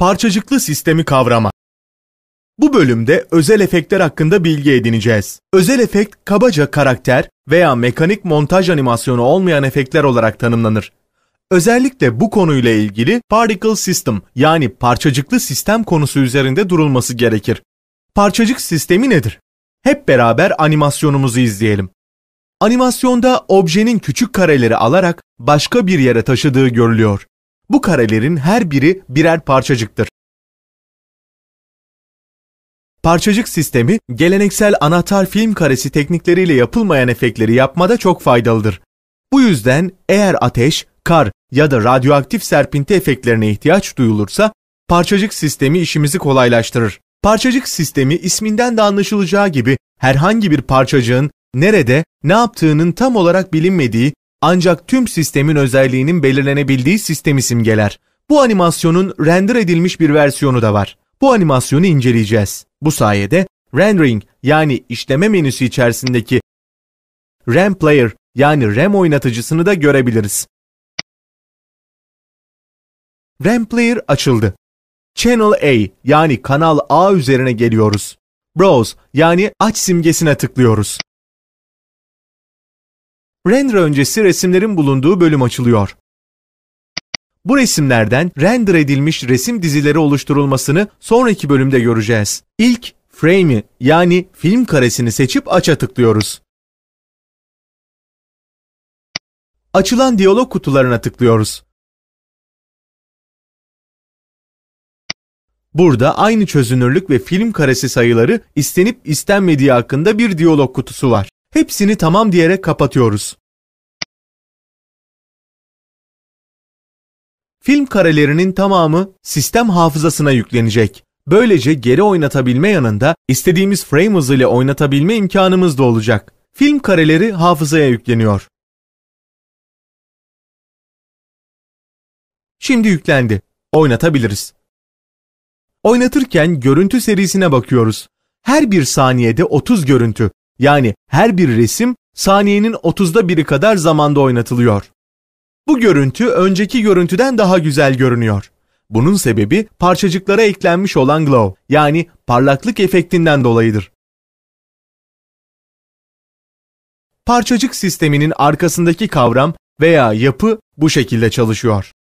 parçacıklı sistemi kavrama. Bu bölümde özel efektler hakkında bilgi edineceğiz. Özel efekt kabaca karakter veya mekanik montaj animasyonu olmayan efektler olarak tanımlanır. Özellikle bu konuyla ilgili particle system yani parçacıklı sistem konusu üzerinde durulması gerekir. Parçacık sistemi nedir? Hep beraber animasyonumuzu izleyelim. Animasyonda objenin küçük kareleri alarak başka bir yere taşıdığı görülüyor. Bu karelerin her biri birer parçacıktır. Parçacık sistemi, geleneksel anahtar film karesi teknikleriyle yapılmayan efektleri yapmada çok faydalıdır. Bu yüzden eğer ateş, kar ya da radyoaktif serpinti efektlerine ihtiyaç duyulursa, parçacık sistemi işimizi kolaylaştırır. Parçacık sistemi isminden de anlaşılacağı gibi herhangi bir parçacığın nerede, ne yaptığının tam olarak bilinmediği ancak tüm sistemin özelliğinin belirlenebildiği sistem simgeler. Bu animasyonun render edilmiş bir versiyonu da var. Bu animasyonu inceleyeceğiz. Bu sayede rendering yani işleme menüsü içerisindeki RAM player yani RAM oynatıcısını da görebiliriz. RAM player açıldı. Channel A yani kanal A üzerine geliyoruz. Browse yani aç simgesine tıklıyoruz render öncesi resimlerin bulunduğu bölüm açılıyor. Bu resimlerden render edilmiş resim dizileri oluşturulmasını sonraki bölümde göreceğiz. İlk frame'i yani film karesini seçip aç'a tıklıyoruz. Açılan diyalog kutularına tıklıyoruz. Burada aynı çözünürlük ve film karesi sayıları istenip istenmediği hakkında bir diyalog kutusu var. Hepsini tamam diyerek kapatıyoruz. Film karelerinin tamamı sistem hafızasına yüklenecek. Böylece geri oynatabilme yanında istediğimiz frame hızıyla oynatabilme imkanımız da olacak. Film kareleri hafızaya yükleniyor. Şimdi yüklendi. Oynatabiliriz. Oynatırken görüntü serisine bakıyoruz. Her bir saniyede 30 görüntü yani her bir resim saniyenin 30'da biri kadar zamanda oynatılıyor. Bu görüntü önceki görüntüden daha güzel görünüyor. Bunun sebebi parçacıklara eklenmiş olan glow yani parlaklık efektinden dolayıdır. Parçacık sisteminin arkasındaki kavram veya yapı bu şekilde çalışıyor.